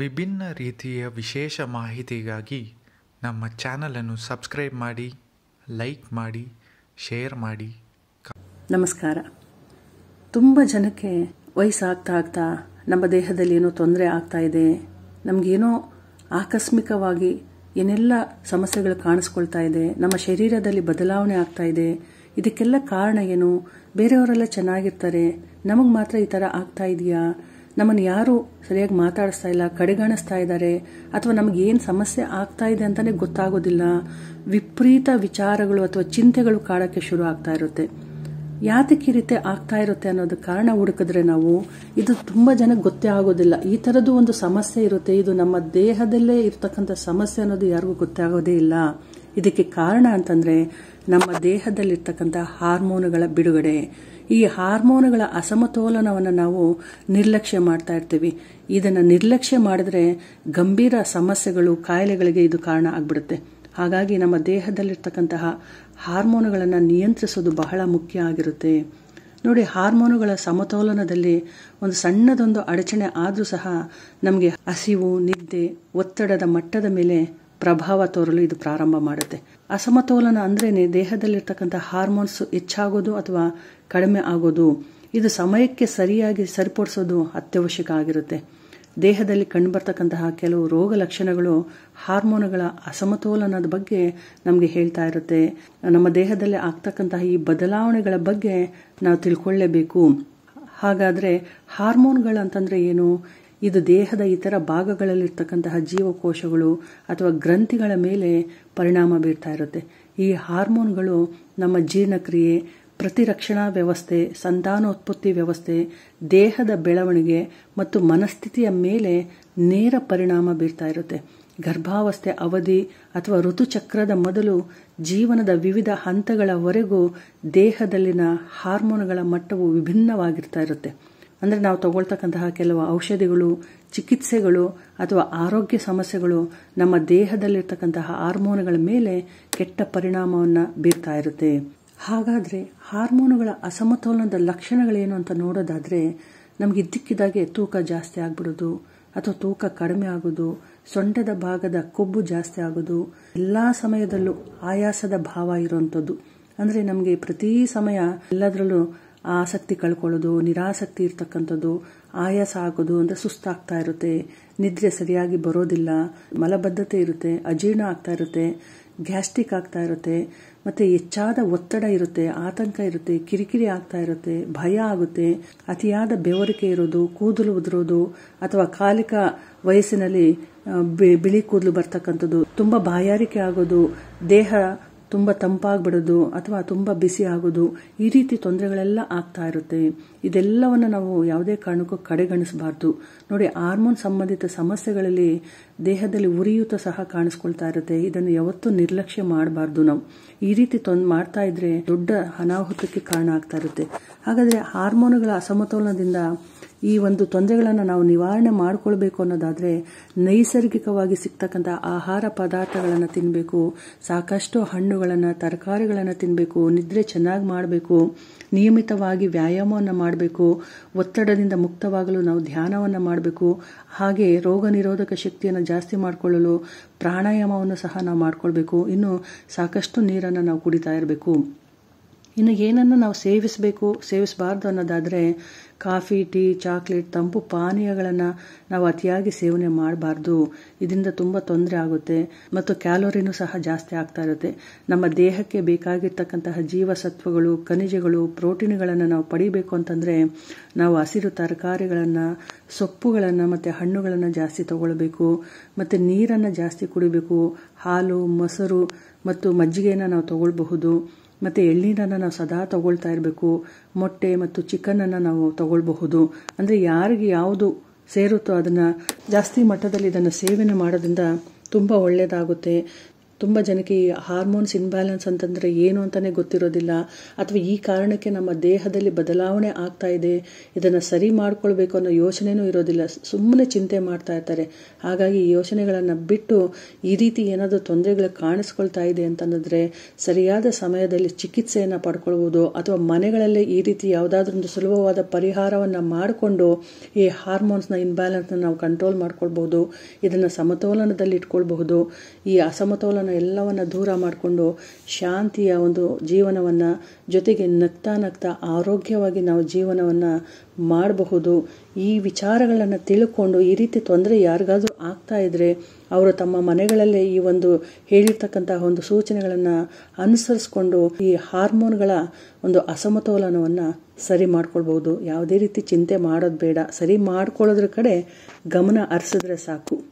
ವಿಭಿನ್ನ ರೀತಿಯ ವಿಶೇಷ ಮಾಹಿತಿಗಾಗಿ ನಮ್ಮ ಚಾನಲನ್ನು ಸಬ್ಸ್ಕ್ರೈಬ್ ಮಾಡಿ ಲೈಕ್ ಮಾಡಿ ಶೇರ್ ಮಾಡಿ ನಮಸ್ಕಾರ ತುಂಬ ಜನಕ್ಕೆ ವಯಸ್ಸಾಗ್ತಾ ಆಗ್ತಾ ನಮ್ಮ ದೇಹದಲ್ಲಿ ಏನೋ ತೊಂದರೆ ಆಗ್ತಾ ಇದೆ ನಮಗೇನೋ ಆಕಸ್ಮಿಕವಾಗಿ ಏನೆಲ್ಲ ಸಮಸ್ಯೆಗಳು ಕಾಣಿಸ್ಕೊಳ್ತಾ ಇದೆ ನಮ್ಮ ಶರೀರದಲ್ಲಿ ಬದಲಾವಣೆ ಆಗ್ತಾ ಇದೆ ಇದಕ್ಕೆಲ್ಲ ಕಾರಣ ಏನು ಬೇರೆಯವರೆಲ್ಲ ಚೆನ್ನಾಗಿರ್ತಾರೆ ನಮಗೆ ಮಾತ್ರ ಈ ಥರ ಆಗ್ತಾ ಇದೆಯಾ ನಮ್ಮನ್ನು ಯಾರು ಸರಿಯಾಗಿ ಮಾತಾಡಿಸ್ತಾ ಇಲ್ಲ ಕಡೆಗಣಿಸ್ತಾ ಇದ್ದಾರೆ ಅಥವಾ ನಮಗೆ ಏನು ಸಮಸ್ಯೆ ಆಗ್ತಾ ಇದೆ ಅಂತಲೇ ಗೊತ್ತಾಗೋದಿಲ್ಲ ವಿಪರೀತ ವಿಚಾರಗಳು ಅಥವಾ ಚಿಂತೆಗಳು ಕಾಡಕ್ಕೆ ಶುರು ಆಗ್ತಾ ಇರುತ್ತೆ ಯಾತಕ್ಕೆ ರೀತಿ ಆಗ್ತಾ ಇರುತ್ತೆ ಅನ್ನೋದು ಕಾರಣ ಹುಡುಕಿದ್ರೆ ನಾವು ಇದು ತುಂಬ ಜನಕ್ಕೆ ಗೊತ್ತೇ ಆಗೋದಿಲ್ಲ ಈ ಥರದ್ದು ಒಂದು ಸಮಸ್ಯೆ ಇರುತ್ತೆ ಇದು ನಮ್ಮ ದೇಹದಲ್ಲೇ ಇರತಕ್ಕಂಥ ಸಮಸ್ಯೆ ಅನ್ನೋದು ಯಾರಿಗೂ ಗೊತ್ತೇ ಆಗೋದೇ ಇಲ್ಲ ಇದಕ್ಕೆ ಕಾರಣ ಅಂತಂದರೆ ನಮ್ಮ ದೇಹದಲ್ಲಿರ್ತಕ್ಕಂಥ ಹಾರ್ಮೋನುಗಳ ಬಿಡುಗಡೆ ಈ ಹಾರ್ಮೋನುಗಳ ಅಸಮತೋಲನವನ್ನು ನಾವು ನಿರ್ಲಕ್ಷ್ಯ ಮಾಡ್ತಾ ಇರ್ತೀವಿ ಇದನ್ನು ನಿರ್ಲಕ್ಷ್ಯ ಮಾಡಿದ್ರೆ ಗಂಭೀರ ಸಮಸ್ಯೆಗಳು ಕಾಯಿಲೆಗಳಿಗೆ ಇದು ಕಾರಣ ಆಗ್ಬಿಡುತ್ತೆ ಹಾಗಾಗಿ ನಮ್ಮ ದೇಹದಲ್ಲಿರ್ತಕ್ಕಂತಹ ಹಾರ್ಮೋನುಗಳನ್ನು ನಿಯಂತ್ರಿಸೋದು ಬಹಳ ಮುಖ್ಯ ಆಗಿರುತ್ತೆ ನೋಡಿ ಹಾರ್ಮೋನುಗಳ ಸಮತೋಲನದಲ್ಲಿ ಒಂದು ಸಣ್ಣದೊಂದು ಅಡಚಣೆ ಆದರೂ ಸಹ ನಮಗೆ ಹಸಿವು ನಿದ್ದೆ ಒತ್ತಡದ ಮಟ್ಟದ ಮೇಲೆ ಪ್ರಭಾವ ತೋರಲು ಇದು ಪ್ರಾರಂಭ ಮಾಡುತ್ತೆ ಅಸಮತೋಲನ ಅಂದ್ರೇನೆ ದೇಹದಲ್ಲಿರ್ತಕ್ಕಂಥ ಹಾರ್ಮೋನ್ಸ್ ಹೆಚ್ಚಾಗೋದು ಅಥವಾ ಕಡಿಮೆ ಆಗೋದು ಇದು ಸಮಯಕ್ಕೆ ಸರಿಯಾಗಿ ಸರಿಪಡಿಸೋದು ಅತ್ಯವಶ್ಯಕ ಆಗಿರುತ್ತೆ ದೇಹದಲ್ಲಿ ಕಂಡುಬರ್ತಕ್ಕಂತಹ ಕೆಲವು ರೋಗ ಲಕ್ಷಣಗಳು ಹಾರ್ಮೋನುಗಳ ಅಸಮತೋಲನದ ಬಗ್ಗೆ ನಮಗೆ ಹೇಳ್ತಾ ಇರುತ್ತೆ ನಮ್ಮ ದೇಹದಲ್ಲಿ ಆಗ್ತಕ್ಕಂತಹ ಈ ಬದಲಾವಣೆಗಳ ಬಗ್ಗೆ ನಾವು ತಿಳ್ಕೊಳ್ಳೇಬೇಕು ಹಾಗಾದರೆ ಹಾರ್ಮೋನ್ಗಳಂತಂದರೆ ಏನು ಇದು ದೇಹದ ಇತರ ಭಾಗಗಳಲ್ಲಿರ್ತಕ್ಕಂತಹ ಜೀವಕೋಶಗಳು ಅಥವಾ ಗ್ರಂಥಿಗಳ ಮೇಲೆ ಪರಿಣಾಮ ಬೀರ್ತಾ ಇರುತ್ತೆ ಈ ಹಾರ್ಮೋನ್ಗಳು ನಮ್ಮ ಜೀರ್ಣಕ್ರಿಯೆ ಪ್ರತಿರಕ್ಷಣಾ ವ್ಯವಸ್ಥೆ ಸಂತಾನೋತ್ಪತ್ತಿ ವ್ಯವಸ್ಥೆ ದೇಹದ ಬೆಳವಣಿಗೆ ಮತ್ತು ಮನಸ್ಥಿತಿಯ ಮೇಲೆ ನೇರ ಪರಿಣಾಮ ಬೀರ್ತಾ ಇರುತ್ತೆ ಗರ್ಭಾವಸ್ಥೆ ಅವಧಿ ಅಥವಾ ಋತುಚಕ್ರದ ಮೊದಲು ಜೀವನದ ವಿವಿಧ ಹಂತಗಳವರೆಗೂ ದೇಹದಲ್ಲಿನ ಹಾರ್ಮೋನ್ಗಳ ಮಟ್ಟವು ವಿಭಿನ್ನವಾಗಿರ್ತಾ ಇರುತ್ತೆ ಅಂದರೆ ನಾವು ತಗೊಳ್ತಕ್ಕಂತಹ ಕೆಲವು ಔಷಧಿಗಳು ಚಿಕಿತ್ಸೆಗಳು ಅಥವಾ ಆರೋಗ್ಯ ಸಮಸ್ಯೆಗಳು ನಮ್ಮ ದೇಹದಲ್ಲಿರ್ತಕ್ಕಂತಹ ಹಾರ್ಮೋನುಗಳ ಮೇಲೆ ಕೆಟ್ಟ ಪರಿಣಾಮವನ್ನು ಬೀರ್ತಾ ಇರುತ್ತೆ ಹಾಗಾದರೆ ಹಾರ್ಮೋನುಗಳ ಅಸಮತೋಲನದ ಲಕ್ಷಣಗಳೇನು ಅಂತ ನೋಡೋದಾದರೆ ನಮಗೆ ಇದ್ದಕ್ಕಿದ್ದಾಗೆ ತೂಕ ಜಾಸ್ತಿ ಆಗ್ಬಿಡೋದು ಅಥವಾ ತೂಕ ಕಡಿಮೆ ಆಗೋದು ಸೊಂಟದ ಭಾಗದ ಕೊಬ್ಬು ಜಾಸ್ತಿ ಆಗೋದು ಎಲ್ಲ ಸಮಯದಲ್ಲೂ ಆಯಾಸದ ಭಾವ ಇರುವಂಥದ್ದು ಅಂದರೆ ನಮಗೆ ಪ್ರತಿ ಸಮಯ ಎಲ್ಲದರಲ್ಲೂ ಆಸಕ್ತಿ ಕಳ್ಕೊಳ್ಳೋದು ನಿರಾಸಕ್ತಿ ಇರ್ತಕ್ಕಂಥದ್ದು ಆಯಾಸ ಆಗೋದು ಅಂದರೆ ಸುಸ್ತಾಗ್ತಾ ಇರುತ್ತೆ ನಿದ್ರೆ ಸರಿಯಾಗಿ ಬರೋದಿಲ್ಲ ಮಲಬದ್ಧತೆ ಇರುತ್ತೆ ಅಜೀರ್ಣ ಆಗ್ತಾ ಇರುತ್ತೆ ಗ್ಯಾಸ್ಟ್ರಿಕ್ ಆಗ್ತಾ ಇರುತ್ತೆ ಮತ್ತು ಹೆಚ್ಚಾದ ಒತ್ತಡ ಇರುತ್ತೆ ಆತಂಕ ಇರುತ್ತೆ ಕಿರಿಕಿರಿ ಆಗ್ತಾ ಇರುತ್ತೆ ಭಯ ಆಗುತ್ತೆ ಅತಿಯಾದ ಬೆವರಿಕೆ ಇರೋದು ಕೂದಲು ಉದುರೋದು ಅಥವಾ ಕಾಲಿಕ ವಯಸ್ಸಿನಲ್ಲಿ ಬಿಳಿ ಕೂದಲು ಬರ್ತಕ್ಕಂಥದ್ದು ತುಂಬ ಬಾಯಾರಿಕೆ ಆಗೋದು ದೇಹ ತುಂಬ ತಂಪಾಗ್ಬಿಡೋದು ಅಥವಾ ತುಂಬ ಬಿಸಿ ಆಗೋದು ಈ ರೀತಿ ತೊಂದರೆಗಳೆಲ್ಲ ಆಗ್ತಾ ಇರುತ್ತೆ ಇದೆಲ್ಲವನ್ನು ನಾವು ಯಾವುದೇ ಕಾರಣಕ್ಕೂ ಕಡೆಗಣಿಸಬಾರ್ದು ನೋಡಿ ಹಾರ್ಮೋನ್ ಸಂಬಂಧಿತ ಸಮಸ್ಯೆಗಳಲ್ಲಿ ದೇಹದಲ್ಲಿ ಉರಿಯೂತ ಸಹ ಕಾಣಿಸ್ಕೊಳ್ತಾ ಇರುತ್ತೆ ಇದನ್ನು ಯಾವತ್ತೂ ನಿರ್ಲಕ್ಷ್ಯ ಮಾಡಬಾರ್ದು ನಾವು ಈ ರೀತಿ ತೊಂದ್ ಮಾಡ್ತಾ ಇದ್ರೆ ದೊಡ್ಡ ಅನಾಹುತಕ್ಕೆ ಕಾರಣ ಆಗ್ತಾ ಇರುತ್ತೆ ಹಾಗಾದರೆ ಹಾರ್ಮೋನುಗಳ ಅಸಮತೋಲನದಿಂದ ಈ ಒಂದು ತೊಂದರೆಗಳನ್ನು ನಾವು ನಿವಾರಣೆ ಮಾಡಿಕೊಳ್ಬೇಕು ಅನ್ನೋದಾದರೆ ನೈಸರ್ಗಿಕವಾಗಿ ಸಿಗ್ತಕ್ಕಂಥ ಆಹಾರ ಪದಾರ್ಥಗಳನ್ನು ತಿನ್ನಬೇಕು ಸಾಕಷ್ಟು ಹಣ್ಣುಗಳು ಹಣ್ಣುಗಳನ್ನು ತರಕಾರಿಗಳನ್ನು ತಿನ್ನಬೇಕು ನಿದ್ರೆ ಚೆನ್ನಾಗಿ ಮಾಡಬೇಕು ನಿಯಮಿತವಾಗಿ ವ್ಯಾಯಾಮವನ್ನು ಮಾಡಬೇಕು ಒತ್ತಡದಿಂದ ಮುಕ್ತವಾಗಲು ನಾವು ಧ್ಯಾನವನ್ನು ಮಾಡಬೇಕು ಹಾಗೆ ರೋಗ ನಿರೋಧಕ ಶಕ್ತಿಯನ್ನು ಜಾಸ್ತಿ ಮಾಡಿಕೊಳ್ಳಲು ಪ್ರಾಣಾಯಾಮವನ್ನು ಸಹ ನಾವು ಮಾಡಿಕೊಳ್ಬೇಕು ಇನ್ನು ಸಾಕಷ್ಟು ನೀರನ್ನು ನಾವು ಕುಡಿತಾ ಇರಬೇಕು ಇನ್ನು ಏನನ್ನು ನಾವು ಸೇವಿಸಬೇಕು ಸೇವಿಸಬಾರ್ದು ಅನ್ನೋದಾದರೆ ಕಾಫಿ ಟೀ ಚಾಕ್ಲೇಟ್ ತಂಪು ಪಾನೀಯಗಳನ್ನು ನಾವು ಅತಿಯಾಗಿ ಸೇವನೆ ಮಾಡಬಾರ್ದು ಇದರಿಂದ ತುಂಬ ತೊಂದರೆ ಆಗುತ್ತೆ ಮತ್ತು ಕ್ಯಾಲೋರಿನೂ ಸಹ ಜಾಸ್ತಿ ಆಗ್ತಾ ಇರುತ್ತೆ ನಮ್ಮ ದೇಹಕ್ಕೆ ಬೇಕಾಗಿರ್ತಕ್ಕಂತಹ ಜೀವಸತ್ವಗಳು ಖನಿಜಗಳು ಪ್ರೋಟೀನ್ಗಳನ್ನು ನಾವು ಪಡಿಬೇಕು ಅಂತಂದರೆ ನಾವು ಹಸಿರು ತರಕಾರಿಗಳನ್ನು ಸೊಪ್ಪುಗಳನ್ನು ಮತ್ತು ಹಣ್ಣುಗಳನ್ನು ಜಾಸ್ತಿ ತಗೊಳ್ಬೇಕು ಮತ್ತು ನೀರನ್ನು ಜಾಸ್ತಿ ಕುಡಿಬೇಕು ಹಾಲು ಮೊಸರು ಮತ್ತು ಮಜ್ಜಿಗೆಯನ್ನು ನಾವು ತಗೊಳ್ಬಹುದು ಮತ್ತೆ ಎಳ್ನೀರನ್ನು ನಾವು ಸದಾ ತಗೊಳ್ತಾ ಇರಬೇಕು ಮೊಟ್ಟೆ ಮತ್ತು ಚಿಕನನ್ನು ನಾವು ತಗೊಳ್ಬಹುದು ಅಂದ್ರೆ ಯಾರಿಗೆ ಯಾವುದು ಸೇರುತ್ತೋ ಅದನ್ನ ಜಾಸ್ತಿ ಮಟ್ಟದಲ್ಲಿ ಇದನ್ನ ಸೇವನೆ ಮಾಡೋದ್ರಿಂದ ತುಂಬಾ ಒಳ್ಳೇದಾಗುತ್ತೆ ತುಂಬ ಜನಕ್ಕೆ ಈ ಹಾರ್ಮೋನ್ಸ್ ಇನ್ಬ್ಯಾಲೆನ್ಸ್ ಅಂತಂದರೆ ಏನು ಅಂತಲೇ ಗೊತ್ತಿರೋದಿಲ್ಲ ಅಥವಾ ಈ ಕಾರಣಕ್ಕೆ ನಮ್ಮ ದೇಹದಲ್ಲಿ ಬದಲಾವಣೆ ಆಗ್ತಾ ಇದೆ ಇದನ್ನು ಸರಿ ಮಾಡ್ಕೊಳ್ಬೇಕು ಅನ್ನೋ ಯೋಚನೆಯೂ ಇರೋದಿಲ್ಲ ಸುಮ್ಮನೆ ಚಿಂತೆ ಮಾಡ್ತಾ ಇರ್ತಾರೆ ಹಾಗಾಗಿ ಈ ಯೋಚನೆಗಳನ್ನು ಬಿಟ್ಟು ಈ ರೀತಿ ಏನಾದರೂ ತೊಂದರೆಗಳು ಕಾಣಿಸ್ಕೊಳ್ತಾ ಇದೆ ಅಂತಂದರೆ ಸರಿಯಾದ ಸಮಯದಲ್ಲಿ ಚಿಕಿತ್ಸೆಯನ್ನು ಪಡ್ಕೊಳ್ಬೋದು ಅಥವಾ ಮನೆಗಳಲ್ಲೇ ಈ ರೀತಿ ಯಾವುದಾದ್ರೂ ಒಂದು ಸುಲಭವಾದ ಪರಿಹಾರವನ್ನು ಮಾಡಿಕೊಂಡು ಈ ಹಾರ್ಮೋನ್ಸ್ನ ಇನ್ಬ್ಯಾಲೆನ್ಸ್ನ ನಾವು ಕಂಟ್ರೋಲ್ ಮಾಡ್ಕೊಳ್ಬೋದು ಇದನ್ನು ಸಮತೋಲನದಲ್ಲಿ ಇಟ್ಕೊಳ್ಬಹುದು ಈ ಅಸಮತೋಲನ ಎಲ್ಲವನ್ನು ದೂರ ಮಾಡಿಕೊಂಡು ಶಾಂತಿಯ ಒಂದು ಜೀವನವನ್ನು ಜೊತೆಗೆ ನಗ್ತಾ ನಗ್ತಾ ಆರೋಗ್ಯವಾಗಿ ನಾವು ಜೀವನವನ್ನು ಮಾಡಬಹುದು ಈ ವಿಚಾರಗಳನ್ನು ತಿಳ್ಕೊಂಡು ಈ ರೀತಿ ತೊಂದರೆ ಯಾರಿಗಾದರೂ ಆಗ್ತಾ ಇದ್ದರೆ ಅವರು ತಮ್ಮ ಮನೆಗಳಲ್ಲೇ ಈ ಒಂದು ಹೇಳಿರ್ತಕ್ಕಂತಹ ಒಂದು ಸೂಚನೆಗಳನ್ನು ಅನುಸರಿಸ್ಕೊಂಡು ಈ ಹಾರ್ಮೋನ್ಗಳ ಒಂದು ಅಸಮತೋಲನವನ್ನು ಸರಿ ಮಾಡ್ಕೊಳ್ಬಹುದು ಯಾವುದೇ ರೀತಿ ಚಿಂತೆ ಮಾಡೋದು ಬೇಡ ಸರಿ ಮಾಡ್ಕೊಳ್ಳೋದ್ರ ಕಡೆ ಗಮನ ಹರಿಸಿದ್ರೆ ಸಾಕು